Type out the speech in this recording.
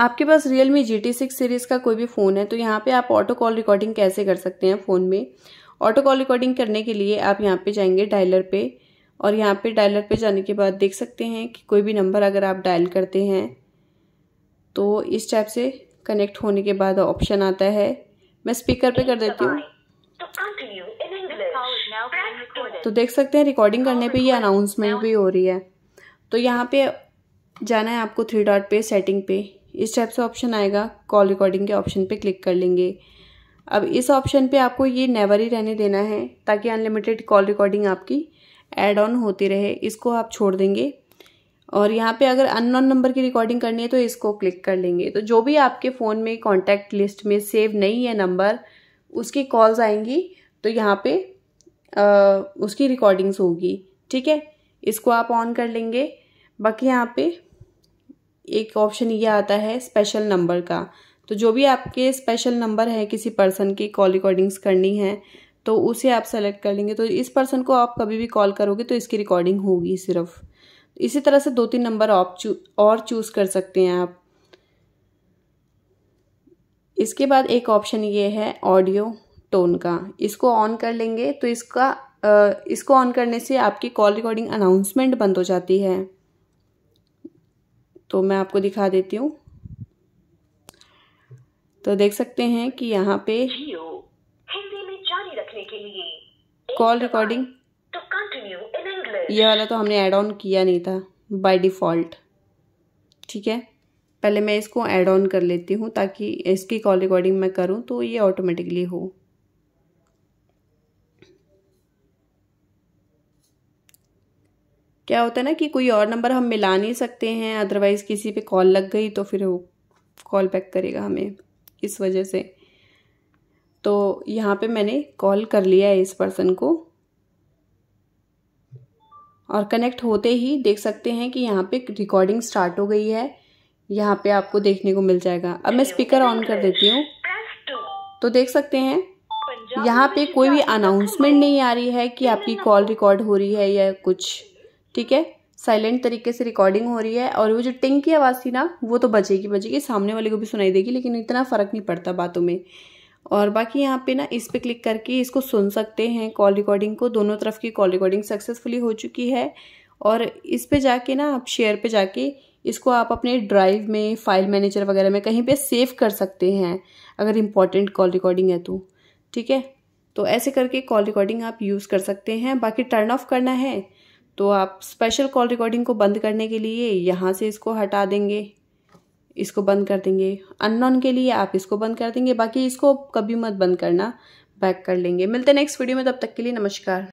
आपके पास Realme G T six series का कोई भी फ़ोन है तो यहाँ पे आप ऑटो कॉल रिकॉर्डिंग कैसे कर सकते हैं फ़ोन में ऑटो कॉल रिकॉर्डिंग करने के लिए आप यहाँ पे जाएंगे डायलर पे और यहाँ पे डायलर पे जाने के बाद देख सकते हैं कि कोई भी नंबर अगर आप डायल करते हैं तो इस टाइप से कनेक्ट होने के बाद ऑप्शन आता है मैं स्पीकर पे कर देती हूँ तो देख सकते हैं रिकॉर्डिंग करने पे ये अनाउंसमेंट भी हो रही है तो यहाँ पे जाना है आपको थ्री डॉट पे सेटिंग पे इस टाइप से ऑप्शन आएगा कॉल रिकॉर्डिंग के ऑप्शन पे क्लिक कर लेंगे अब इस ऑप्शन पे आपको ये नेवर ही रहने देना है ताकि अनलिमिटेड कॉल रिकॉर्डिंग आपकी एड ऑन होती रहे इसको आप छोड़ देंगे और यहाँ पे अगर अननोन नंबर की रिकॉर्डिंग करनी है तो इसको क्लिक कर लेंगे तो जो भी आपके फ़ोन में कॉन्टैक्ट लिस्ट में सेव नहीं है नंबर उसकी कॉल्स आएंगी तो यहाँ पर उसकी रिकॉर्डिंग्स होगी ठीक है इसको आप ऑन कर लेंगे बाकी यहाँ पे एक ऑप्शन ये आता है स्पेशल नंबर का तो जो भी आपके स्पेशल नंबर है किसी पर्सन की कॉल रिकॉर्डिंग्स करनी है तो उसे आप सेलेक्ट कर लेंगे तो इस पर्सन को आप कभी भी कॉल करोगे तो इसकी रिकॉर्डिंग होगी सिर्फ इसी तरह से दो तीन नंबर आप और चूज़ कर सकते हैं आप इसके बाद एक ऑप्शन ये है ऑडियो टोन का इसको ऑन कर लेंगे तो इसका इसको ऑन करने से आपकी कॉल रिकॉर्डिंग अनाउंसमेंट बंद हो जाती है तो मैं आपको दिखा देती हूँ तो देख सकते हैं कि यहाँ पे कॉल रिकॉर्डिंग ये वाला तो हमने ऐड ऑन किया नहीं था बाय डिफ़ॉल्ट ठीक है पहले मैं इसको ऐड ऑन कर लेती हूँ ताकि इसकी कॉल रिकॉर्डिंग मैं करूँ तो ये ऑटोमेटिकली हो क्या होता है ना कि कोई और नंबर हम मिला नहीं सकते हैं अदरवाइज़ किसी पे कॉल लग गई तो फिर वो कॉल बैक करेगा हमें इस वजह से तो यहाँ पे मैंने कॉल कर लिया है इस पर्सन को और कनेक्ट होते ही देख सकते हैं कि यहाँ पे रिकॉर्डिंग स्टार्ट हो गई है यहाँ पे आपको देखने को मिल जाएगा अब मैं स्पीकर ऑन कर देती हूँ तो देख सकते हैं यहाँ पे कोई भी अनाउंसमेंट नहीं आ रही है कि आपकी कॉल रिकॉर्ड हो रही है या कुछ ठीक है साइलेंट तरीके से रिकॉर्डिंग हो रही है और वो जो टिंग की आवाज़ थी ना वो तो बचेगी बचेगी सामने वाले को भी सुनाई देगी लेकिन इतना फ़र्क नहीं पड़ता बातों में और बाकी यहाँ पे ना इस पर क्लिक करके इसको सुन सकते हैं कॉल रिकॉर्डिंग को दोनों तरफ की कॉल रिकॉर्डिंग सक्सेसफुली हो चुकी है और इस पर जाके ना आप शेयर पर जाके इसको आप अपने ड्राइव में फाइल मैनेजर वगैरह में कहीं पर सेव कर सकते हैं अगर इम्पॉर्टेंट कॉल रिकॉर्डिंग है तो ठीक है तो ऐसे करके कॉल रिकॉर्डिंग आप यूज़ कर सकते हैं बाकी टर्न ऑफ करना है तो आप स्पेशल कॉल रिकॉर्डिंग को बंद करने के लिए यहाँ से इसको हटा देंगे इसको बंद कर देंगे अननोन के लिए आप इसको बंद कर देंगे बाकी इसको कभी मत बंद करना बैक कर लेंगे मिलते हैं नेक्स्ट वीडियो में तब तक के लिए नमस्कार